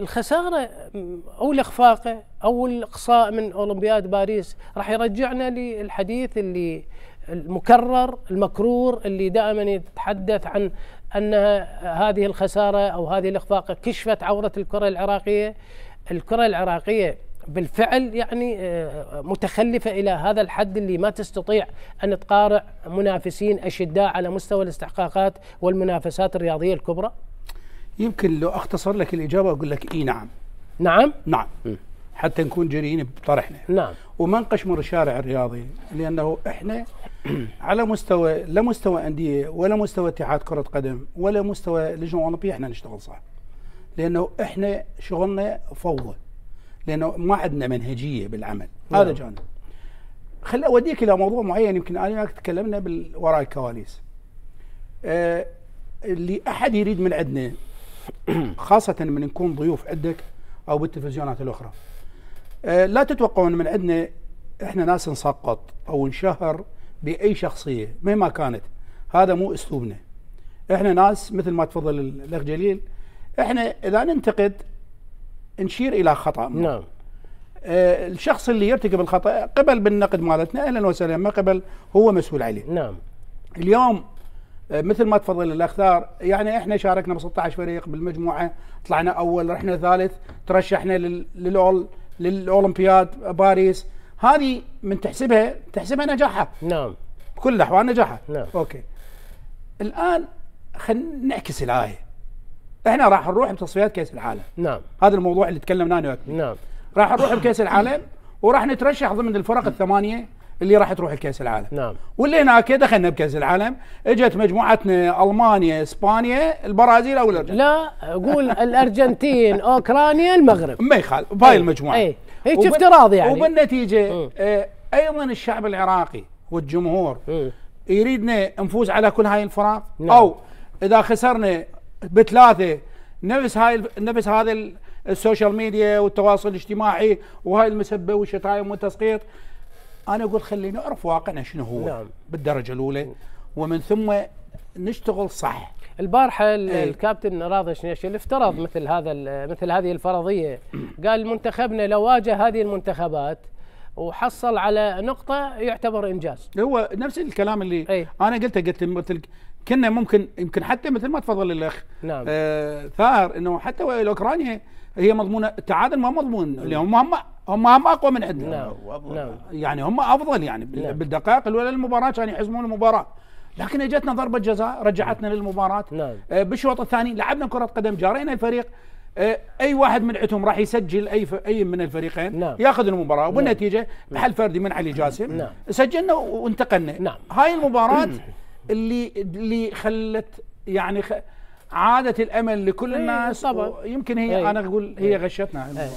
الخساره او الاخفاقه او الاقصاء من اولمبياد باريس راح يرجعنا للحديث اللي المكرر المكرور اللي دائما يتحدث عن ان هذه الخساره او هذه الاخفاقه كشفت عوره الكره العراقيه الكره العراقيه بالفعل يعني آه، متخلفه الى هذا الحد اللي ما تستطيع ان تقارع منافسين اشداء على مستوى الاستحقاقات والمنافسات الرياضيه الكبرى يمكن لو اختصر لك الاجابه اقول لك اي نعم نعم نعم م. حتى نكون جريئين بطرحنا نعم وما نقشمر الشارع الرياضي لانه احنا على مستوى لا مستوى انديه ولا مستوى اتحاد كره قدم ولا مستوى لجنه اولمبيه احنا نشتغل صح لانه احنا شغلنا فوضى لانه ما عندنا منهجيه بالعمل نعم. هذا جانب خل اوديك الى موضوع معين يمكن انا وياك تكلمنا وراء الكواليس آه اللي احد يريد من عندنا خاصة من نكون ضيوف عندك أو بالتلفزيونات الأخرى آه، لا تتوقعون من عندنا إحنا ناس نسقط أو نشهر بأي شخصية مهما كانت هذا مو أسلوبنا إحنا ناس مثل ما تفضل الأخ جليل إحنا إذا ننتقد نشير إلى خطأ نعم آه الشخص اللي يرتكب الخطأ قبل بالنقد مالتنا أهلا وسهلا ما قبل هو مسؤول عليه نعم اليوم آه، مثل ما تفضل الاخثار يعني احنا شاركنا ب 16 فريق بالمجموعه طلعنا اول رحنا ثالث ترشحنا للاول للاولمبياد باريس هذه من تحسبها تحسبها نجاحها نعم بكل الاحوال نجاحها نعم اوكي الان خلينا نعكس الايه احنا راح نروح بتصفيات كاس العالم نعم هذا الموضوع اللي تكلمنا عنه نعم راح نروح بكاس العالم وراح نترشح ضمن الفرق الثمانيه اللي راح تروح لكاس العالم نعم واللي هناك دخلنا بكاس العالم اجت مجموعتنا المانيا اسبانيا البرازيل او الارجنتين لا قول الارجنتين اوكرانيا المغرب ما يخالف باي إيه، المجموعه اي هيك افتراض يعني وبالنتيجه آه ايضا الشعب العراقي والجمهور اه يريدنا نفوز على كل هاي الفرق نعم. او اذا خسرنا بثلاثه نفس هاي نفس هذا السوشيال ميديا والتواصل الاجتماعي وهاي المسبه والشتايم والتسقيط انا اقول خلينا نعرف واقعنا شنو هو نعم. بالدرجه الاولى ومن ثم نشتغل صح البارحه أي. الكابتن راضي اللي افترض مثل هذا مثل هذه الفرضيه قال منتخبنا لو واجه هذه المنتخبات وحصل على نقطه يعتبر انجاز هو نفس الكلام اللي أي. انا قلته قلت مثل كنا ممكن يمكن حتى مثل ما تفضل الاخ نعم. آه ثائر انه حتى اوكرانيا هي مضمونه التعادل ما مضمون اليوم هم هم هم اقوى من عندنا نعم وأفضل. نعم. يعني هم افضل يعني نعم. بالدقائق الاولى للمباراه كانوا يحسمون المباراه لكن اجتنا ضربه جزاء رجعتنا نعم. للمباراه نعم. آه، بالشوط الثاني لعبنا كره قدم جارينا الفريق آه، اي واحد من عندهم راح يسجل اي ف... اي من الفريقين نعم. ياخذ المباراه وبالنتيجه نعم. بحل فردي من علي جاسم نعم. سجلنا وانتقلنا نعم. هاي المباراه اللي اللي خلت يعني خ... عادت الامل لكل إيه، الناس طبعا. يمكن هي إيه. انا اقول هي إيه. غشتنا